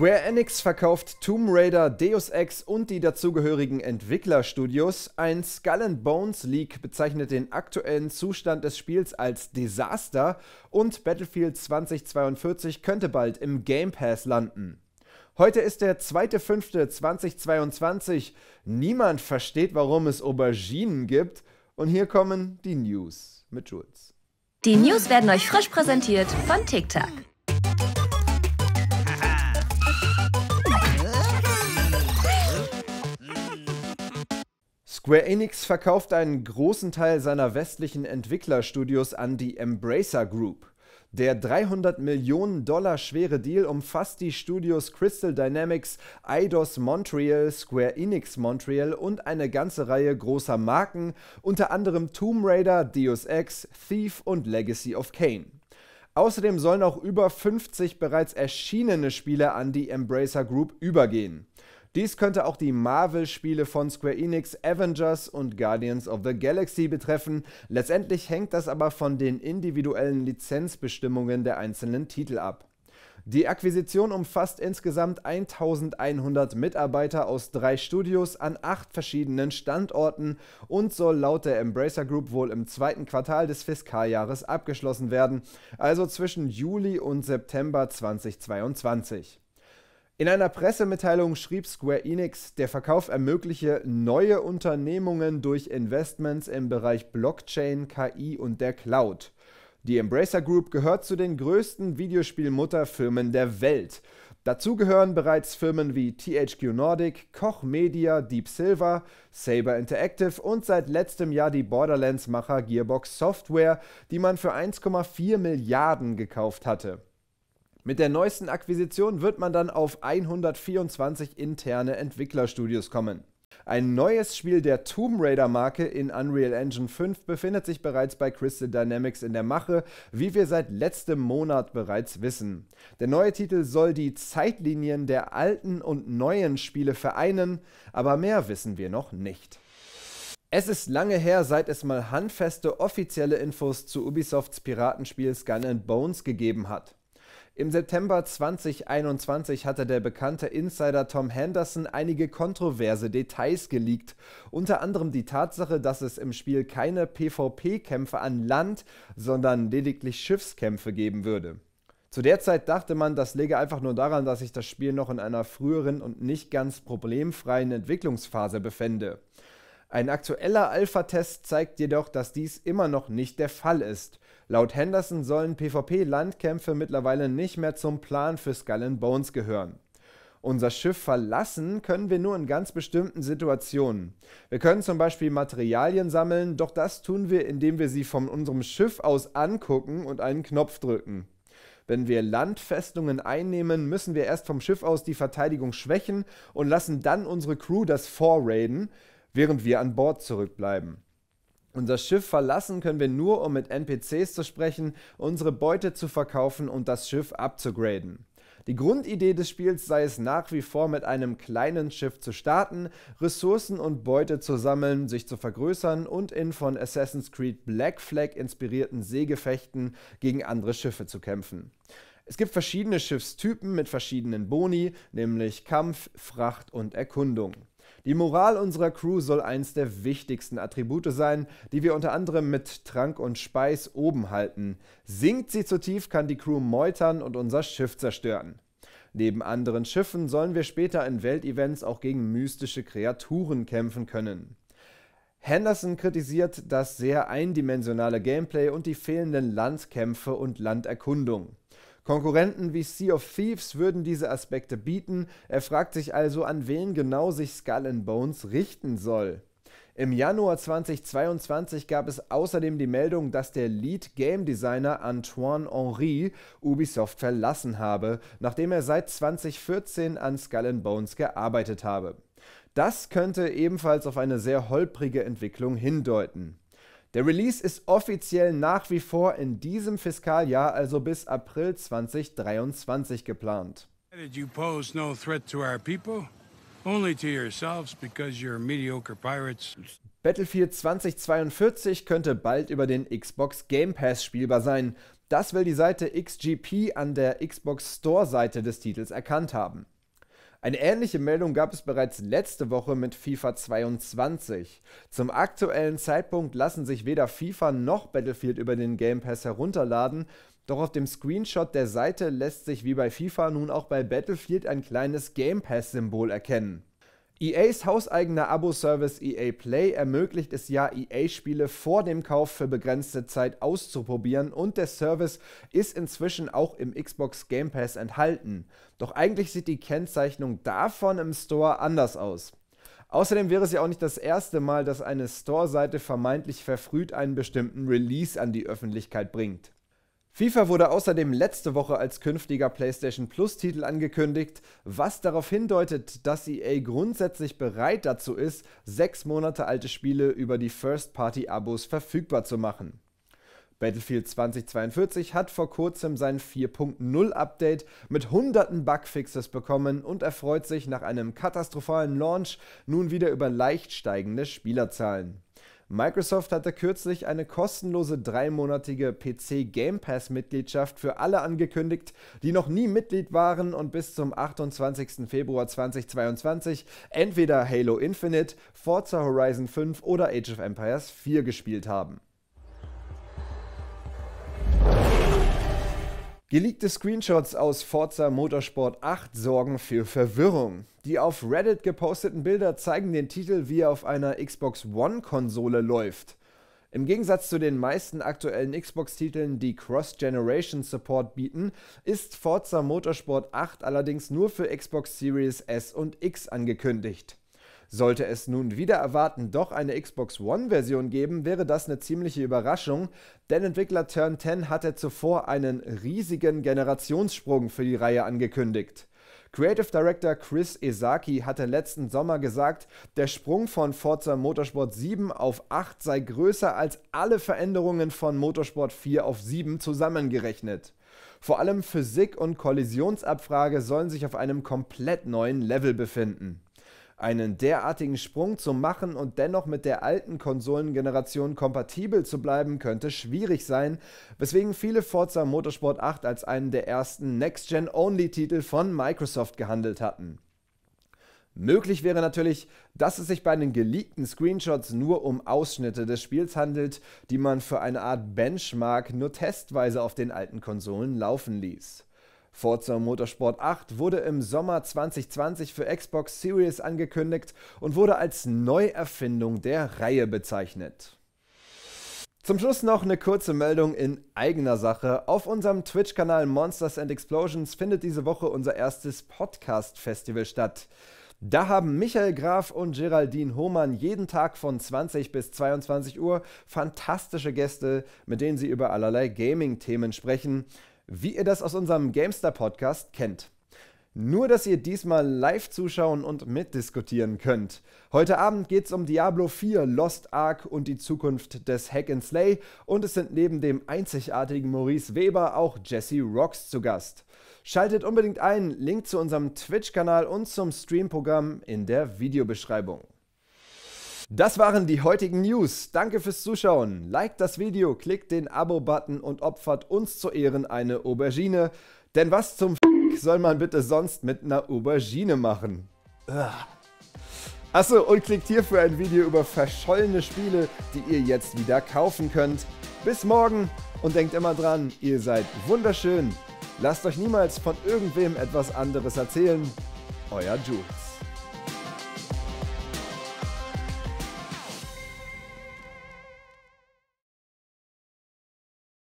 Square Enix verkauft Tomb Raider, Deus Ex und die dazugehörigen Entwicklerstudios. Ein Skull and Bones Leak bezeichnet den aktuellen Zustand des Spiels als Desaster und Battlefield 2042 könnte bald im Game Pass landen. Heute ist der 2.5.2022. Niemand versteht, warum es Auberginen gibt. Und hier kommen die News mit Jules. Die News werden euch frisch präsentiert von TikTok. Square Enix verkauft einen großen Teil seiner westlichen Entwicklerstudios an die Embracer Group. Der 300 Millionen Dollar schwere Deal umfasst die Studios Crystal Dynamics, Eidos Montreal, Square Enix Montreal und eine ganze Reihe großer Marken, unter anderem Tomb Raider, Deus Ex, Thief und Legacy of Kane. Außerdem sollen auch über 50 bereits erschienene Spiele an die Embracer Group übergehen. Dies könnte auch die Marvel-Spiele von Square Enix, Avengers und Guardians of the Galaxy betreffen. Letztendlich hängt das aber von den individuellen Lizenzbestimmungen der einzelnen Titel ab. Die Akquisition umfasst insgesamt 1100 Mitarbeiter aus drei Studios an acht verschiedenen Standorten und soll laut der Embracer Group wohl im zweiten Quartal des Fiskaljahres abgeschlossen werden, also zwischen Juli und September 2022. In einer Pressemitteilung schrieb Square Enix, der Verkauf ermögliche neue Unternehmungen durch Investments im Bereich Blockchain, KI und der Cloud. Die Embracer Group gehört zu den größten Videospielmutterfirmen der Welt. Dazu gehören bereits Firmen wie THQ Nordic, Koch Media, Deep Silver, Saber Interactive und seit letztem Jahr die Borderlands-Macher Gearbox Software, die man für 1,4 Milliarden gekauft hatte. Mit der neuesten Akquisition wird man dann auf 124 interne Entwicklerstudios kommen. Ein neues Spiel der Tomb Raider Marke in Unreal Engine 5 befindet sich bereits bei Crystal Dynamics in der Mache, wie wir seit letztem Monat bereits wissen. Der neue Titel soll die Zeitlinien der alten und neuen Spiele vereinen, aber mehr wissen wir noch nicht. Es ist lange her, seit es mal handfeste offizielle Infos zu Ubisofts Piratenspiel Skull Bones gegeben hat. Im September 2021 hatte der bekannte Insider Tom Henderson einige kontroverse Details geleakt, unter anderem die Tatsache, dass es im Spiel keine PvP-Kämpfe an Land, sondern lediglich Schiffskämpfe geben würde. Zu der Zeit dachte man, das läge einfach nur daran, dass sich das Spiel noch in einer früheren und nicht ganz problemfreien Entwicklungsphase befände. Ein aktueller Alpha-Test zeigt jedoch, dass dies immer noch nicht der Fall ist. Laut Henderson sollen PvP-Landkämpfe mittlerweile nicht mehr zum Plan für Skull and Bones gehören. Unser Schiff verlassen können wir nur in ganz bestimmten Situationen. Wir können zum Beispiel Materialien sammeln, doch das tun wir, indem wir sie von unserem Schiff aus angucken und einen Knopf drücken. Wenn wir Landfestungen einnehmen, müssen wir erst vom Schiff aus die Verteidigung schwächen und lassen dann unsere Crew das vorraiden, während wir an Bord zurückbleiben. Unser Schiff verlassen können wir nur, um mit NPCs zu sprechen, unsere Beute zu verkaufen und das Schiff abzugraden. Die Grundidee des Spiels sei es nach wie vor mit einem kleinen Schiff zu starten, Ressourcen und Beute zu sammeln, sich zu vergrößern und in von Assassin's Creed Black Flag inspirierten Seegefechten gegen andere Schiffe zu kämpfen. Es gibt verschiedene Schiffstypen mit verschiedenen Boni, nämlich Kampf, Fracht und Erkundung. Die Moral unserer Crew soll eines der wichtigsten Attribute sein, die wir unter anderem mit Trank und Speis oben halten. Sinkt sie zu tief, kann die Crew meutern und unser Schiff zerstören. Neben anderen Schiffen sollen wir später in Weltevents auch gegen mystische Kreaturen kämpfen können. Henderson kritisiert das sehr eindimensionale Gameplay und die fehlenden Landkämpfe und Landerkundung. Konkurrenten wie Sea of Thieves würden diese Aspekte bieten, er fragt sich also, an wen genau sich Skull Bones richten soll. Im Januar 2022 gab es außerdem die Meldung, dass der Lead Game Designer Antoine Henry Ubisoft verlassen habe, nachdem er seit 2014 an Skull Bones gearbeitet habe. Das könnte ebenfalls auf eine sehr holprige Entwicklung hindeuten. Der Release ist offiziell nach wie vor in diesem Fiskaljahr, also bis April 2023 geplant. Did you pose no threat to our people? Only to yourselves because you're mediocre pirates. Battlefield 2042 könnte bald über den Xbox Game Pass spielbar sein. Das will die Seite XGP an der Xbox Store-Seite des Titels erkannt haben. Eine ähnliche Meldung gab es bereits letzte Woche mit FIFA 22. Zum aktuellen Zeitpunkt lassen sich weder FIFA noch Battlefield über den Game Pass herunterladen, doch auf dem Screenshot der Seite lässt sich wie bei FIFA nun auch bei Battlefield ein kleines Game Pass-Symbol erkennen. EAs hauseigener Abo-Service EA Play ermöglicht es ja, EA-Spiele vor dem Kauf für begrenzte Zeit auszuprobieren und der Service ist inzwischen auch im Xbox Game Pass enthalten. Doch eigentlich sieht die Kennzeichnung davon im Store anders aus. Außerdem wäre es ja auch nicht das erste Mal, dass eine Store-Seite vermeintlich verfrüht einen bestimmten Release an die Öffentlichkeit bringt. FIFA wurde außerdem letzte Woche als künftiger PlayStation Plus-Titel angekündigt, was darauf hindeutet, dass EA grundsätzlich bereit dazu ist, sechs Monate alte Spiele über die First-Party-Abos verfügbar zu machen. Battlefield 2042 hat vor kurzem sein 4.0-Update mit hunderten Bugfixes bekommen und erfreut sich nach einem katastrophalen Launch nun wieder über leicht steigende Spielerzahlen. Microsoft hatte kürzlich eine kostenlose dreimonatige PC Game Pass Mitgliedschaft für alle angekündigt, die noch nie Mitglied waren und bis zum 28. Februar 2022 entweder Halo Infinite, Forza Horizon 5 oder Age of Empires 4 gespielt haben. Geleakte Screenshots aus Forza Motorsport 8 sorgen für Verwirrung. Die auf Reddit geposteten Bilder zeigen den Titel, wie er auf einer Xbox One-Konsole läuft. Im Gegensatz zu den meisten aktuellen Xbox-Titeln, die Cross-Generation-Support bieten, ist Forza Motorsport 8 allerdings nur für Xbox Series S und X angekündigt. Sollte es nun wieder erwarten doch eine Xbox One-Version geben, wäre das eine ziemliche Überraschung, denn Entwickler Turn 10 hatte zuvor einen riesigen Generationssprung für die Reihe angekündigt. Creative Director Chris Ezaki hatte letzten Sommer gesagt, der Sprung von Forza Motorsport 7 auf 8 sei größer als alle Veränderungen von Motorsport 4 auf 7 zusammengerechnet. Vor allem Physik und Kollisionsabfrage sollen sich auf einem komplett neuen Level befinden einen derartigen Sprung zu machen und dennoch mit der alten Konsolengeneration kompatibel zu bleiben, könnte schwierig sein, weswegen viele Forza Motorsport 8 als einen der ersten Next-Gen-Only-Titel von Microsoft gehandelt hatten. Möglich wäre natürlich, dass es sich bei den geleakten Screenshots nur um Ausschnitte des Spiels handelt, die man für eine Art Benchmark nur testweise auf den alten Konsolen laufen ließ. Forza Motorsport 8 wurde im Sommer 2020 für Xbox Series angekündigt und wurde als Neuerfindung der Reihe bezeichnet. Zum Schluss noch eine kurze Meldung in eigener Sache. Auf unserem Twitch-Kanal Monsters and Explosions findet diese Woche unser erstes Podcast-Festival statt. Da haben Michael Graf und Geraldine Hohmann jeden Tag von 20 bis 22 Uhr fantastische Gäste, mit denen sie über allerlei Gaming-Themen sprechen wie ihr das aus unserem Gamestar-Podcast kennt. Nur, dass ihr diesmal live zuschauen und mitdiskutieren könnt. Heute Abend geht es um Diablo 4, Lost Ark und die Zukunft des Hack and Slay und es sind neben dem einzigartigen Maurice Weber auch Jesse Rocks zu Gast. Schaltet unbedingt ein, Link zu unserem Twitch-Kanal und zum Streamprogramm in der Videobeschreibung. Das waren die heutigen News. Danke fürs Zuschauen. Liked das Video, klickt den Abo-Button und opfert uns zu Ehren eine Aubergine. Denn was zum F soll man bitte sonst mit einer Aubergine machen? Achso, und klickt hierfür ein Video über verschollene Spiele, die ihr jetzt wieder kaufen könnt. Bis morgen und denkt immer dran, ihr seid wunderschön. Lasst euch niemals von irgendwem etwas anderes erzählen. Euer Jules.